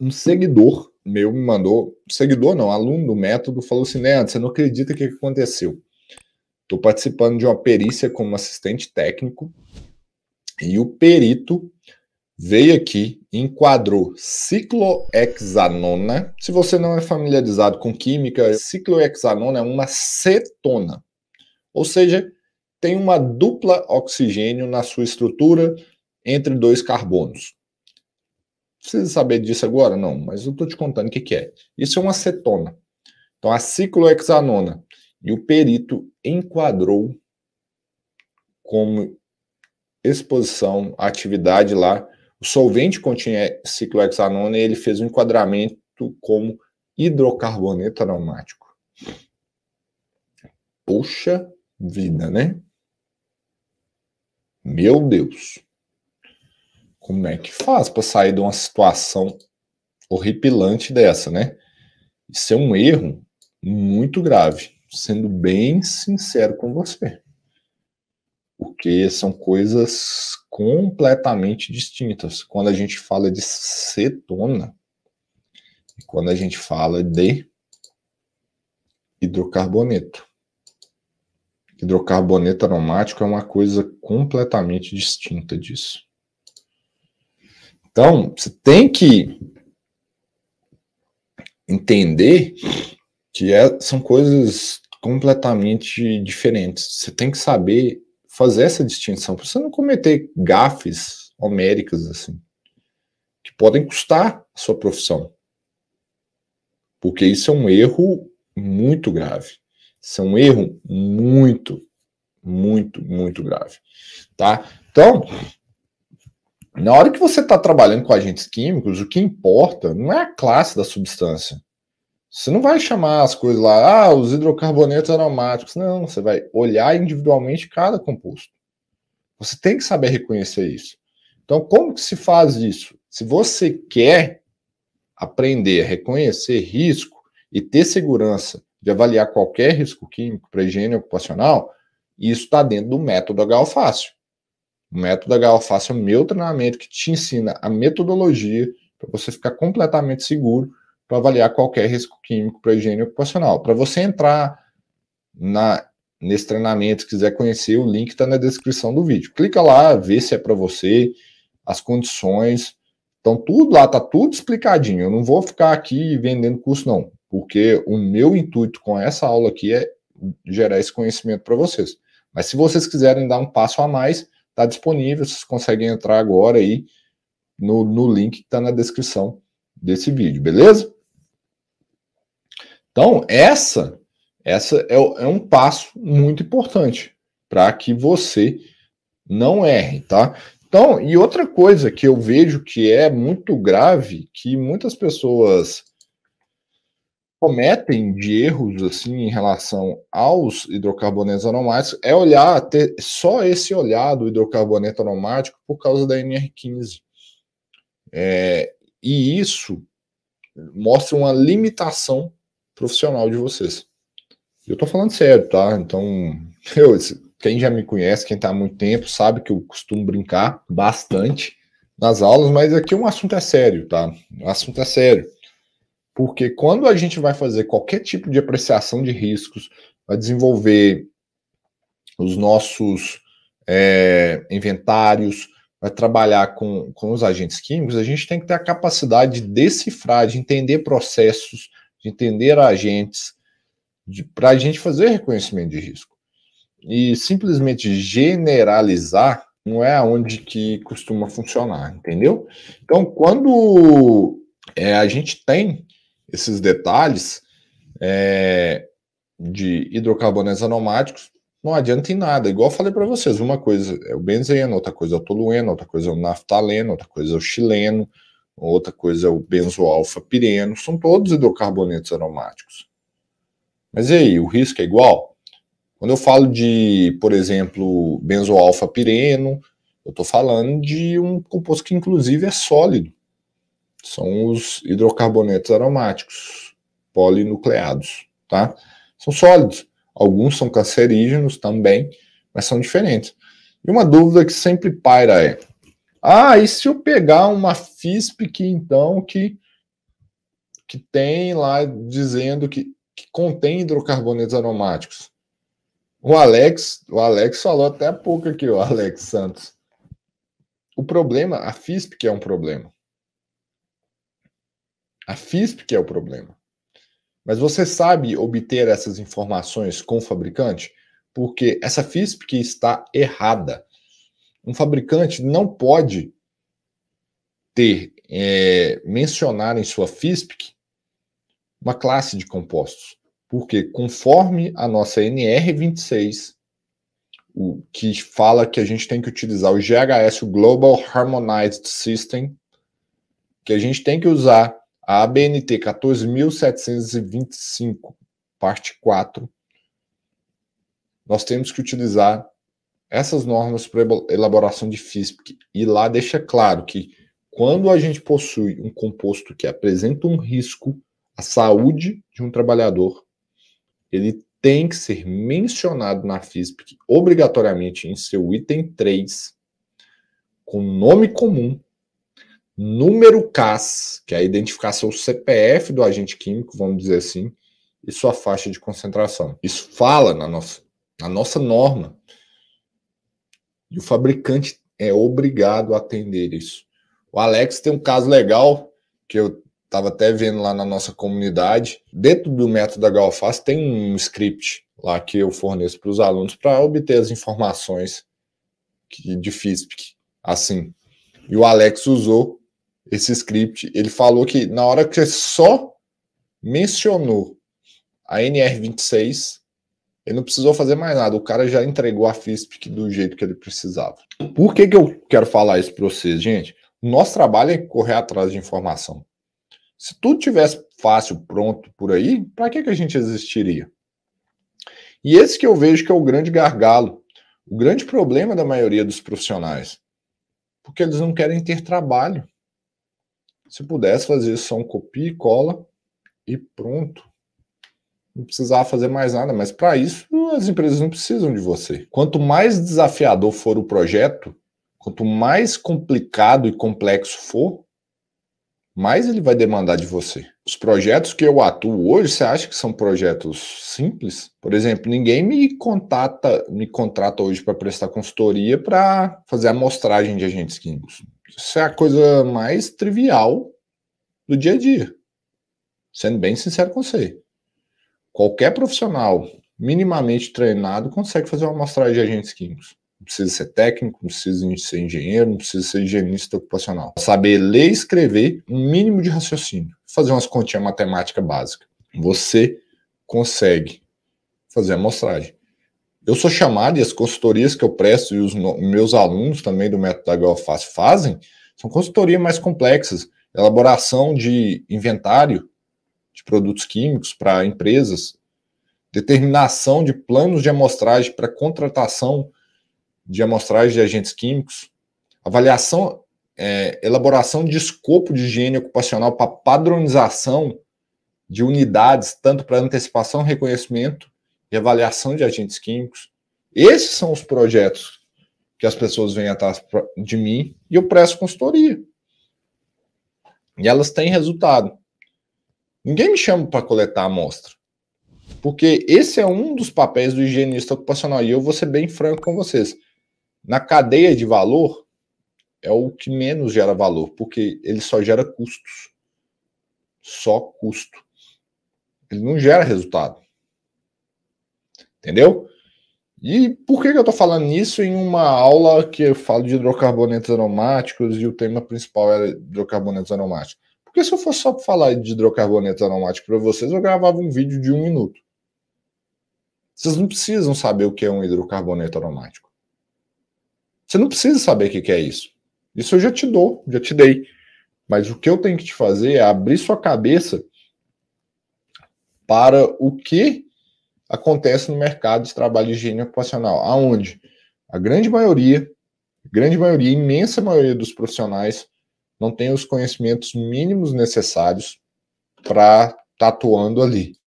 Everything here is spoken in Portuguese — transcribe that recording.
um seguidor meu me mandou, seguidor não, aluno do método, falou assim: Neto, você não acredita o que aconteceu. Estou participando de uma perícia como assistente técnico e o perito veio aqui, enquadrou ciclohexanona. Se você não é familiarizado com química, ciclohexanona é uma cetona, ou seja, tem uma dupla oxigênio na sua estrutura entre dois carbonos precisa saber disso agora? Não, mas eu estou te contando o que, que, é. Isso é uma acetona. Então, a ciclohexanona. E o perito enquadrou como exposição atividade lá. O solvente continha ciclohexanona e ele fez um enquadramento como hidrocarboneto aromático. Puxa vida, né? Meu Deus como é que faz para sair de uma situação horripilante dessa, né? Isso é um erro muito grave, sendo bem sincero com você. Porque são coisas completamente distintas. Quando a gente fala de cetona quando a gente fala de hidrocarboneto. Hidrocarboneto aromático é uma coisa completamente distinta disso. Então, você tem que entender que é, são coisas completamente diferentes. Você tem que saber fazer essa distinção para você não cometer gafes homéricas assim que podem custar a sua profissão. Porque isso é um erro muito grave. Isso é um erro muito, muito, muito grave, tá? Então, na hora que você está trabalhando com agentes químicos, o que importa não é a classe da substância. Você não vai chamar as coisas lá, ah, os hidrocarbonetos aromáticos. Não, você vai olhar individualmente cada composto. Você tem que saber reconhecer isso. Então, como que se faz isso? Se você quer aprender a reconhecer risco e ter segurança de avaliar qualquer risco químico para higiene ocupacional, isso está dentro do método HO fácil. O método da Galface é o meu treinamento que te ensina a metodologia para você ficar completamente seguro para avaliar qualquer risco químico para higiene ocupacional. Para você entrar na, nesse treinamento, quiser conhecer, o link está na descrição do vídeo. Clica lá, vê se é para você, as condições. Então, tudo lá, está tudo explicadinho. Eu não vou ficar aqui vendendo curso, não, porque o meu intuito com essa aula aqui é gerar esse conhecimento para vocês. Mas se vocês quiserem dar um passo a mais, está disponível, vocês conseguem entrar agora aí no, no link que está na descrição desse vídeo, beleza? Então, essa, essa é, é um passo muito importante para que você não erre, tá? Então, e outra coisa que eu vejo que é muito grave, que muitas pessoas cometem de erros assim em relação aos hidrocarbonetos aromáticos é olhar ter só esse olhar do hidrocarboneto aromático por causa da NR15. É, e isso mostra uma limitação profissional de vocês. Eu tô falando sério, tá? Então, eu, quem já me conhece, quem tá há muito tempo, sabe que eu costumo brincar bastante nas aulas, mas aqui o um assunto é sério, tá? O assunto é sério. Porque quando a gente vai fazer qualquer tipo de apreciação de riscos, vai desenvolver os nossos é, inventários, vai trabalhar com, com os agentes químicos, a gente tem que ter a capacidade de decifrar, de entender processos, de entender agentes, para a gente fazer reconhecimento de risco. E simplesmente generalizar não é aonde que costuma funcionar, entendeu? Então, quando é, a gente tem esses detalhes é, de hidrocarbonetos aromáticos não adianta em nada. Igual falei para vocês, uma coisa é o benzeno, outra coisa é o tolueno, outra coisa é o naftaleno, outra coisa é o chileno, outra coisa é o benzoalfa-pireno. São todos hidrocarbonetos aromáticos. Mas e aí, o risco é igual? Quando eu falo de, por exemplo, benzoalfa-pireno, eu estou falando de um composto que, inclusive, é sólido. São os hidrocarbonetos aromáticos, polinucleados, tá? São sólidos. Alguns são cancerígenos também, mas são diferentes. E uma dúvida que sempre paira é: ah, e se eu pegar uma FISP que então que que tem lá dizendo que, que contém hidrocarbonetos aromáticos? O Alex, o Alex falou até há pouco aqui, o Alex Santos. O problema, a FISP que é um problema. A FISP que é o problema. Mas você sabe obter essas informações com o fabricante? Porque essa FISP que está errada. Um fabricante não pode ter, é, mencionar em sua FISP uma classe de compostos. Porque conforme a nossa NR26, o que fala que a gente tem que utilizar o GHS, o Global Harmonized System, que a gente tem que usar a ABNT 14.725, parte 4. Nós temos que utilizar essas normas para elaboração de FISPIC. E lá deixa claro que quando a gente possui um composto que apresenta um risco à saúde de um trabalhador, ele tem que ser mencionado na FISPIC obrigatoriamente em seu item 3, com nome comum número CAS, que é a identificação CPF do agente químico, vamos dizer assim, e sua faixa de concentração. Isso fala na nossa, na nossa norma. E o fabricante é obrigado a atender isso. O Alex tem um caso legal que eu estava até vendo lá na nossa comunidade. Dentro do método da Galfaz tem um script lá que eu forneço para os alunos para obter as informações que, de FISPIC, assim. E o Alex usou esse script. Ele falou que na hora que você só mencionou a NR26, ele não precisou fazer mais nada. O cara já entregou a FISPIC do jeito que ele precisava. Por que, que eu quero falar isso para vocês, gente? Nosso trabalho é correr atrás de informação. Se tudo tivesse fácil, pronto por aí, para que, que a gente existiria? E esse que eu vejo que é o grande gargalo, o grande problema da maioria dos profissionais. Porque eles não querem ter trabalho. Se pudesse fazer só um copia e cola e pronto. Não precisava fazer mais nada, mas para isso as empresas não precisam de você. Quanto mais desafiador for o projeto, quanto mais complicado e complexo for, mais ele vai demandar de você. Os projetos que eu atuo hoje, você acha que são projetos simples? Por exemplo, ninguém me contata, me contrata hoje para prestar consultoria para fazer amostragem de agentes químicos. Isso é a coisa mais trivial do dia a dia. Sendo bem sincero com você. Qualquer profissional minimamente treinado consegue fazer uma amostragem de agentes químicos. Não precisa ser técnico, não precisa ser engenheiro, não precisa ser higienista ocupacional. Saber ler e escrever um mínimo de raciocínio, fazer umas continhas matemática básica. Você consegue fazer a amostragem eu sou chamado e as consultorias que eu presto e os meus alunos também do método da fazem são consultorias mais complexas, elaboração de inventário de produtos químicos para empresas, determinação de planos de amostragem para contratação de amostragem de agentes químicos, avaliação, é, elaboração de escopo de higiene ocupacional para padronização de unidades, tanto para antecipação e reconhecimento, e avaliação de agentes químicos. Esses são os projetos que as pessoas vêm atrás de mim e eu presto consultoria. E elas têm resultado. Ninguém me chama para coletar amostra. Porque esse é um dos papéis do higienista ocupacional. E eu vou ser bem franco com vocês. Na cadeia de valor, é o que menos gera valor, porque ele só gera custos. Só custo. Ele não gera resultado. Entendeu? E por que, que eu estou falando nisso em uma aula que eu falo de hidrocarbonetos aromáticos e o tema principal era é hidrocarbonetos aromáticos? Porque se eu fosse só falar de hidrocarbonetos aromáticos para vocês, eu gravava um vídeo de um minuto. Vocês não precisam saber o que é um hidrocarboneto aromático. Você não precisa saber o que é isso. Isso eu já te dou, já te dei. Mas o que eu tenho que te fazer é abrir sua cabeça para o que acontece no mercado de trabalho de higiene ocupacional, aonde a grande maioria, grande maioria, imensa maioria dos profissionais não tem os conhecimentos mínimos necessários para estar tá atuando ali.